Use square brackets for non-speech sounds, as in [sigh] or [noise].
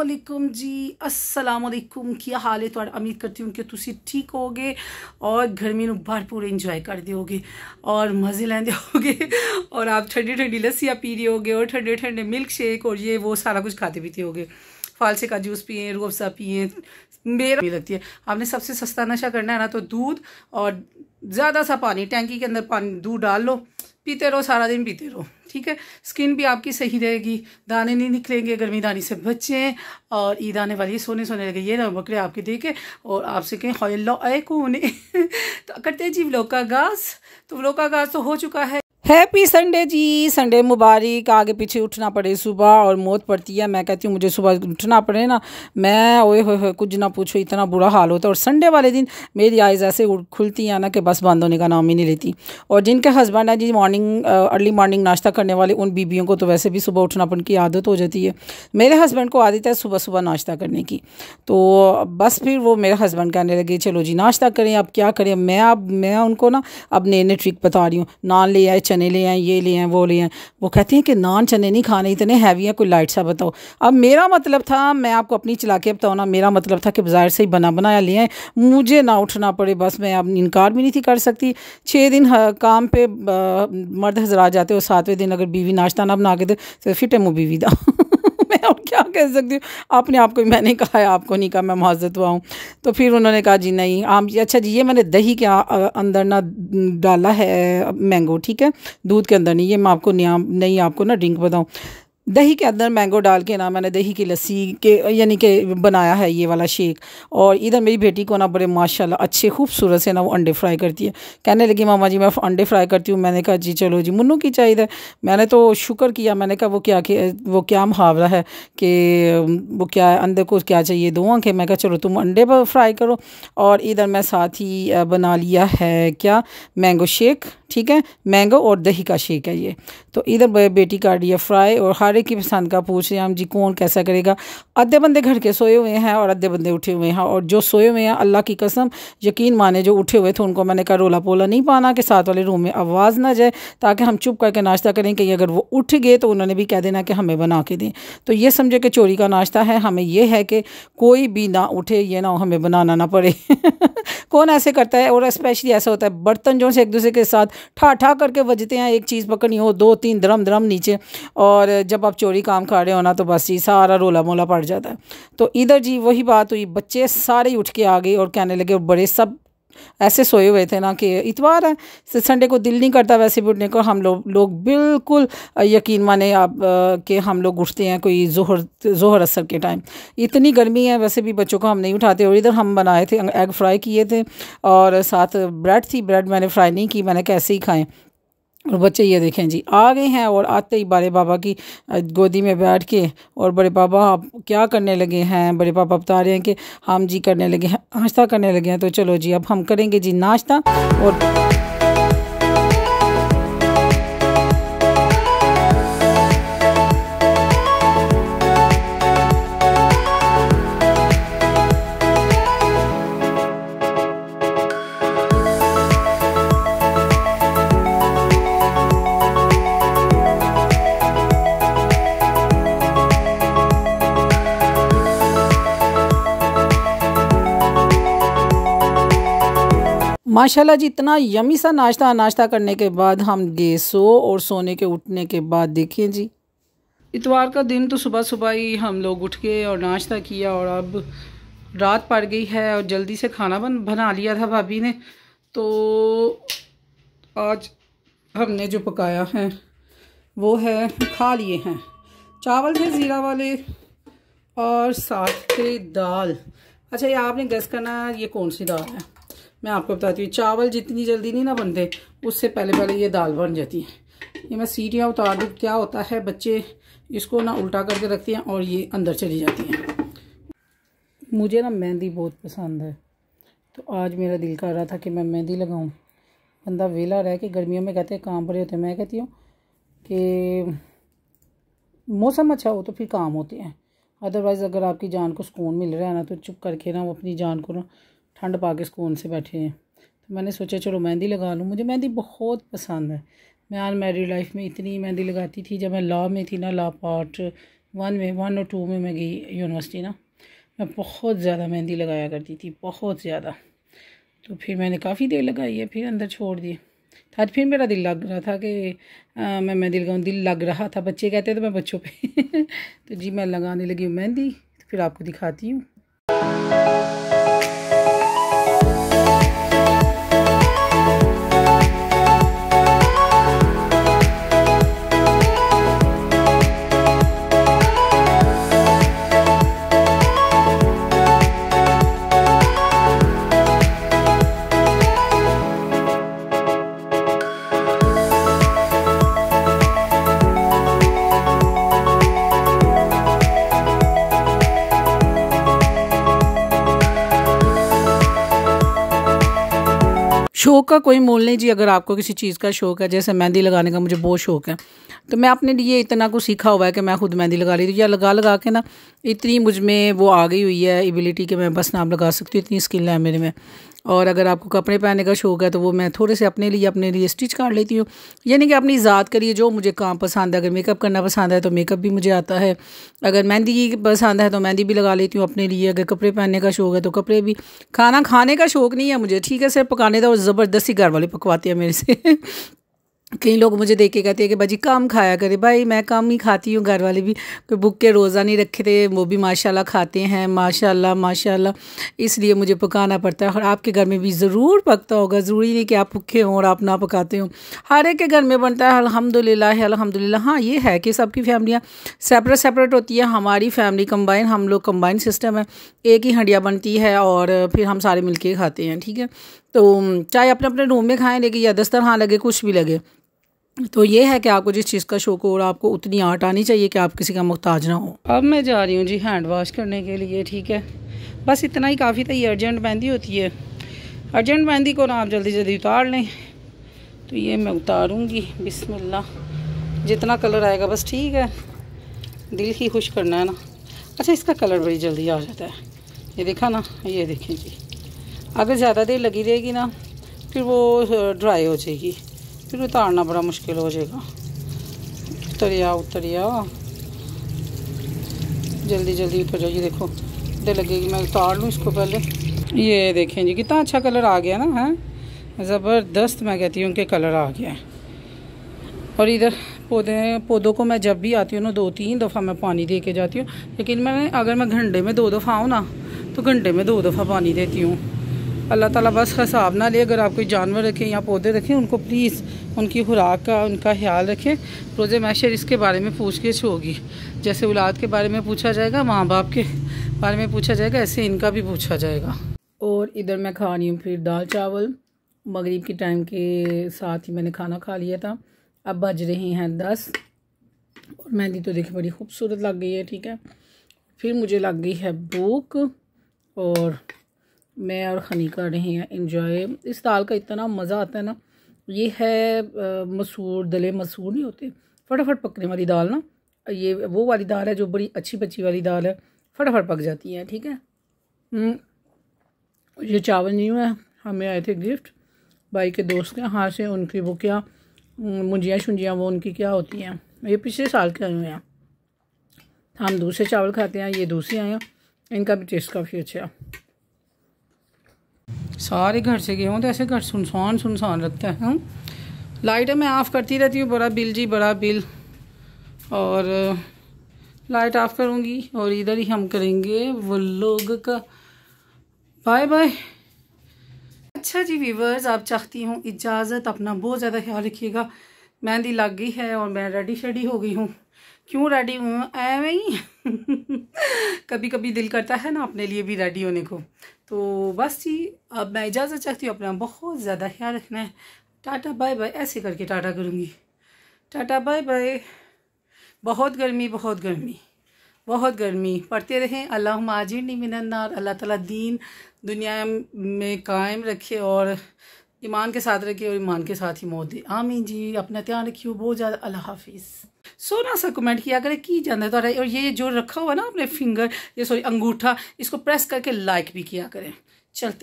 असलकुम जी असलकुम क्या हाल है तो उम्मीद करती हूँ कि तुम ठीक हो गए और गर्मी में भरपूर इंजॉय कर दोगे और मज़े लेंदे दोगे और आप ठंडी ठंडी लस्सियाँ पी रहे हो और ठंडे ठंडे मिल्क शेक और ये वो सारा कुछ खाते पीते हो गए फालसे का जूस पिए रूह अफ्जा पिए मेरा लगती है आपने सबसे सस्ता नशा करना है ना तो दूध और ज़्यादा सा पानी टैंकी के अंदर पानी दूध डाल लो पीते रहो सारा दिन पीते रहो ठीक है स्किन भी आपकी सही रहेगी दाने नहीं निकलेंगे गर्मी दाने से बचें और ईद आने वाली सोने सोने लगे ये ना बकरे आपके देखे और आपसे कहें हौल्ला आए को उन्हें तो करते जी व्लोका घास तो व्लॉग का तो हो चुका है हैप्पी संडे जी संडे मुबारक आगे पीछे उठना पड़े सुबह और मौत पड़ती है मैं कहती हूँ मुझे सुबह उठना पड़े ना मैं ओए होए होए कुछ ना पूछो इतना बुरा हाल होता है और संडे वाले दिन मेरी आइज़ ऐसे खुलती हैं ना कि बस बंद होने का नाम ही नहीं लेती और जिनके हस्बैंड हैं जी मॉर्निंग अर्ली मॉर्निंग नाश्ता करने वाले उन बीबियों को तो वैसे भी सुबह उठना अपन की आदत हो जाती है मेरे हस्बैंड को आदत है सुबह सुबह नाश्ता करने की तो बस फिर वो मेरे हस्बैंड कहने लगे चलो जी नाश्ता करें अब क्या करें मैं अब मैं उनको ना अब नए नए ट्रिक बता रही हूँ नान ले आए चने ले आए ये ले आए वो ले आए वो कहती हैं कि नान चने नहीं खाने इतने हैवी हैं कोई लाइट सा बताओ अब मेरा मतलब था मैं आपको अपनी चलाके बताऊँ ना मेरा मतलब था कि बाज़ार से ही बना बनाया ले आए मुझे ना उठना पड़े बस मैं अब इनकार भी नहीं थी कर सकती छः दिन काम पर मर्द हजरा जाते हो सातवें दिन अगर बीवी नाश्ता ना बना के दे तो फिटे मुँह बीवी दा मैं और क्या कह सकती हूँ आपने आपको मैंने कहा है आपको नहीं कहा मैं मुआजत हुआ हूँ तो फिर उन्होंने कहा जी नहीं आम अच्छा जी ये मैंने दही के अंदर ना डाला है मैंगो ठीक है दूध के अंदर नहीं ये मैं आपको नहीं आपको ना ड्रिंक बताऊँ दही के अंदर मैंगो डाल के ना मैंने दही की लस्सी के यानी कि बनाया है ये वाला शेक और इधर मेरी बेटी को ना बड़े माशाल्लाह अच्छे खूबसूरत से ना वो अंडे फ्राई करती है कहने लगी मामा जी मैं अंडे फ्राई करती हूँ मैंने कहा जी चलो जी मुन्नू की चाहिए मैंने तो शुक्र किया मैंने कहा वो क्या कि वो क्या मुहावरा है कि वो क्या है अंडे को क्या चाहिए दो आँखें मैं कहा चलो तुम अंडे पर फ्राई करो और इधर मैं साथ ही बना लिया है क्या मैंगो शेक ठीक है मैंगो और दही का शेक है ये तो इधर बेटी का डी फ्राई और हर सारे की पसंद का पूछ रहे हैं जी कौन कैसा करेगा आधे बंदे घर के सोए हुए हैं और आधे बंदे उठे हुए हैं और जो सोए हुए हैं अल्लाह की कसम यकीन माने जो उठे हुए थे उनको मैंने कहा रोला पोला नहीं पाना कि साथ वाले रूम में आवाज़ ना जाए ताकि हम चुप करके नाश्ता करें कि अगर वो उठ गए तो उन्होंने भी कह देना कि हमें बना के दें तो ये समझे कि चोरी का नाश्ता है हमें यह है कि कोई भी ना उठे ये ना हमें बनाना ना पड़े [laughs] कौन ऐसे करता है और स्पेशली ऐसा होता है बर्तन जो से एक दूसरे के साथ ठा ठा करके बजते हैं एक चीज़ पकड़नी हो दो तीन द्रम द्रम नीचे और जब जब आप चोरी काम कर रहे हो ना तो बस जी सारा रोला मोला पड़ जाता है तो इधर जी वही बात हुई बच्चे सारे उठ के आ गए और कहने लगे और बड़े सब ऐसे सोए हुए थे ना कि इतवार है संडे को दिल नहीं करता वैसे भी उठने को हम लोग लो बिल्कुल यकीन माने आप कि हम लोग उठते हैं कोई जोहर जोहर असर के टाइम इतनी गर्मी है वैसे भी बच्चों को हम नहीं उठाते और इधर हम बनाए थे एग फ्राई किए थे और साथ ब्रेड थी ब्रेड मैंने फ्राई नहीं की मैंने कैसे ही खाएँ और बच्चे ये देखें जी आ गए हैं और आते ही बड़े बाबा की गोदी में बैठ के और बड़े बाबा आप क्या करने लगे हैं बड़े पापा बता रहे हैं कि हम जी करने लगे हैं नाश्ता करने लगे हैं तो चलो जी अब हम करेंगे जी नाश्ता और माशाल्लाह जी इतना यमी सा नाश्ता नाश्ता करने के बाद हम गए सो और सोने के उठने के बाद देखिए जी इतवार का दिन तो सुबह सुबह ही हम लोग उठ गए और नाश्ता किया और अब रात पड़ गई है और जल्दी से खाना बन बना लिया था भाभी ने तो आज हमने जो पकाया है वो है खा लिए हैं चावल थे ज़ीरा वाले और साथ थे दाल अच्छा ये आपने गैस करना ये कौन सी दाल है मैं आपको बताती हूँ चावल जितनी जल्दी नहीं ना बनते उससे पहले पहले ये दाल बन जाती है ये मैं सीटियाँ उतार दूँ क्या होता है बच्चे इसको ना उल्टा करके रखती हैं और ये अंदर चली जाती हैं मुझे ना मेहंदी बहुत पसंद है तो आज मेरा दिल कर रहा था कि मैं मेहंदी लगाऊँ बंदा वेला रह के गर्मियों में कहते हैं काम बड़े होते हैं मैं कहती हूँ कि मौसम अच्छा हो तो फिर काम होते हैं अदरवाइज़ अगर आपकी जान को सुकून मिल रहा है ना तो चुप करके ना वो अपनी जान को ना ठंड पा के सुकून से बैठे हैं तो मैंने सोचा चलो मेहंदी लगा लूँ मुझे मेहंदी बहुत पसंद है मैं अनमेरिड लाइफ में इतनी मेहंदी लगाती थी जब मैं लॉ में थी ना लॉ पार्ट वन में वन और टू में मैं गई यूनिवर्सिटी ना मैं बहुत ज़्यादा मेहंदी लगाया करती थी बहुत ज़्यादा तो फिर मैंने काफ़ी देर लगाई है फिर अंदर छोड़ दिए था फिर मेरा दिल लग रहा था कि मैं मेहंदी लगाऊँ दिल लग रहा था बच्चे कहते हैं तो मैं बच्चों पे [laughs] तो जी मैं लगाने लगी हूँ मेहंदी तो फिर आपको दिखाती हूँ शौक का कोई मोल नहीं जी अगर आपको किसी चीज़ का शौक है जैसे मेहंदी लगाने का मुझे बहुत शौक है तो मैं अपने लिए इतना कुछ सीखा हुआ है कि मैं खुद मेहंदी लगा रही हूँ या लगा लगा के ना इतनी मुझ में वो आ गई हुई है एबिलिटी कि मैं बस नाम लगा सकती हूँ इतनी स्किल है मेरे में और अगर आपको कपड़े पहनने का शौक़ है तो वो मैं थोड़े से अपने लिए अपने लिए स्टिच काट लेती हूँ यानी कि अपनी ज़ात के लिए जो मुझे काम पसंद है अगर मेकअप करना पसंद है तो मेकअप भी मुझे आता है अगर मेहंदी पसंद है तो मेहंदी भी लगा लेती हूँ अपने लिए अगर कपड़े पहनने का शौक़ है तो कपड़े भी खाना खाने का शौक़ नहीं है मुझे ठीक है सिर्फ पकाने का और ज़बरदस्ती घर वाले पकवाते हैं मेरे से कई लोग मुझे देख के कहते हैं कि भाजी कम खाया करे भाई मैं कम ही खाती हूँ घर वाले भी कोई बुक के रोज़ा नहीं रखे थे वो भी माशाल्लाह खाते हैं माशाल्लाह माशाल्लाह इसलिए मुझे पकाना पड़ता है और आपके घर में भी ज़रूर पकता होगा ज़रूरी नहीं कि आप भुखे हों और आप ना पकाते हों हर एक के घर में बनता है अलहमदिल्ला अलहमदिल्ला हाँ ये है कि सबकी फैमिलियाँ सेपरेट सेपरेट होती है हमारी फैमिली कम्बाइन हम लोग कम्बाइन सिस्टम है एक ही हंडिया बनती है और फिर हम सारे मिल खाते हैं ठीक है तो चाहे अपने अपने रूम में खाएँ लेकिन या दस्तर हाँ लगे कुछ भी लगे तो ये है कि आपको जिस चीज़ का शौक हो और आपको उतनी आर्ट आनी चाहिए कि आप किसी का मुख्ताज ना हो अब मैं जा रही हूँ जी हैंड वॉश करने के लिए ठीक है बस इतना ही काफ़ी था तो ये अर्जेंट मेहंदी होती है अर्जेंट मेहंदी को ना आप जल्दी जल्दी उतार लें तो ये मैं उतारूँगी बिसमिल्ला जितना कलर आएगा बस ठीक है दिल ही खुश करना है ना अच्छा इसका कलर बड़ी जल्दी आ जाता है ये देखा ना ये देखें जी अगर ज़्यादा देर लगी रहेगी ना फिर वो ड्राई हो जाएगी फिर उतारना बड़ा मुश्किल हो जाएगा उतरिया उतरिया जल्दी जल्दी उतर जाइए देखो डर लगेगी मैं उतार लूँ इसको पहले ये देखें जी कितना अच्छा कलर आ गया ना है ज़बरदस्त मैं कहती हूँ कि कलर आ गया है और इधर पौधे पौधों को मैं जब भी आती हूँ ना दो तीन दफ़ा मैं पानी दे के जाती हूँ लेकिन मैं अगर मैं घंटे में दो दफ़ा आऊँ ना तो घंटे में दो दफ़ा पानी देती हूँ अल्लाह ताला बस हिसाब ना ले अगर आप कोई जानवर रखें या पौधे रखें उनको प्लीज़ उनकी खुराक का उनका ख्याल रखें रोज़ मैशर इसके बारे में पूछगिछ होगी जैसे औलाद के बारे में पूछा जाएगा माँ बाप के बारे में पूछा जाएगा ऐसे इनका भी पूछा जाएगा और इधर मैं खा रही हूँ फिर दाल चावल मगरिब के टाइम के साथ ही मैंने खाना खा लिया था अब बज रहे हैं दस और मेहंदी तो देखिए बड़ी खूबसूरत लग गई है ठीक है फिर मुझे लग गई है भूख और मैं और खनी कर रहे हैं इंजॉय इस दाल का इतना मज़ा आता है ना ये है मसूर दले मसूर नहीं होते फटाफट पकने वाली दाल ना ये वो वाली दाल है जो बड़ी अच्छी बची वाली दाल है फटाफट पक जाती है ठीक है हम्म, ये चावल नहीं हुआ हमें आए थे गिफ्ट भाई के दोस्त के हाथ से उनकी वो क्या मुंजियाँ शुंजियाँ वो उनकी क्या होती हैं ये पिछले साल के आए हुए हैं हम दूसरे चावल खाते हैं ये दूसरे आए हैं इनका भी टेस्ट काफ़ी अच्छा है सारे घर से गए हूँ तो ऐसे घर सुनसान सुनसान लगता है हाँ। लाइटें मैं ऑफ़ करती रहती हूँ बड़ा बिल जी बड़ा बिल और लाइट ऑफ़ करूँगी और इधर ही हम करेंगे वो लोग का बाय बाय अच्छा जी वीवर्स आप चाहती हूँ इजाज़त अपना बहुत ज़्यादा ख्याल रखिएगा मेहंदी लग गई है और मैं रेडी शेडी हो गई हूँ क्यों रेडी हुई एवं ही [laughs] कभी कभी दिल करता है ना अपने लिए भी रेडी होने को तो बस जी अब मैं इजाज़त चाहती हूँ अपना बहुत ज़्यादा ख्याल रखना है टाटा बाय बाय ऐसे करके टाटा करूँगी टाटा बाय बाय बहुत गर्मी बहुत गर्मी बहुत गर्मी पढ़ते रहें अल्लाह माजिनी मिनन्नार अल्लाह ताला दीन दुनिया में कायम रखे और ईमान के साथ रखे और ईमान के साथ ही मौत दे आमीन जी अपना ध्यान रखियो बहुत ज़्यादा अल्लाह हाफिज़ सोना सा कमेंट किया करें की जाना तो और ये जो रखा हुआ ना अपने फिंगर ये सॉरी अंगूठा इसको प्रेस करके लाइक भी किया करें चलते